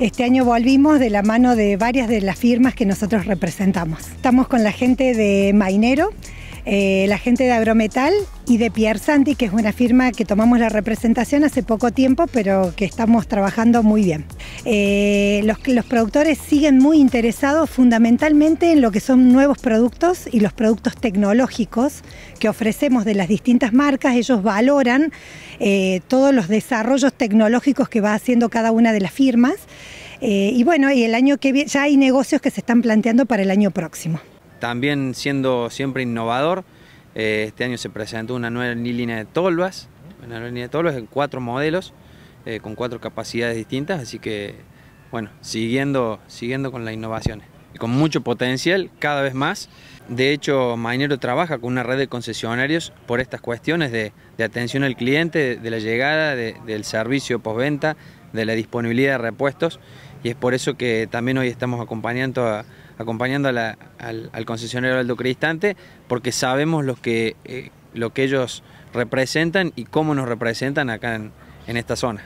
Este año volvimos de la mano de varias de las firmas que nosotros representamos. Estamos con la gente de Mainero, eh, la gente de Agrometal y de Santi, que es una firma que tomamos la representación hace poco tiempo, pero que estamos trabajando muy bien. Eh, los, los productores siguen muy interesados fundamentalmente en lo que son nuevos productos y los productos tecnológicos que ofrecemos de las distintas marcas. Ellos valoran eh, todos los desarrollos tecnológicos que va haciendo cada una de las firmas. y bueno, y el año que ya hay negocios que se están planteando para el año próximo también siendo siempre innovador. Eh, este año se presentó una nueva línea de tolvas, una línea de tolvas en cuatro modelos, eh, con cuatro capacidades distintas, así que bueno, siguiendo, siguiendo con las innovaciones. con mucho potencial, cada vez más. De hecho, Mainero trabaja con una red de concesionarios por estas cuestiones de, atención al cliente, de, la llegada, del servicio postventa, de la disponibilidad de repuestos y es por eso que también hoy estamos acompañando, al, concesionario Aldo Cristante porque sabemos lo que, eh, lo que ellos representan y cómo nos representan acá en esta zona.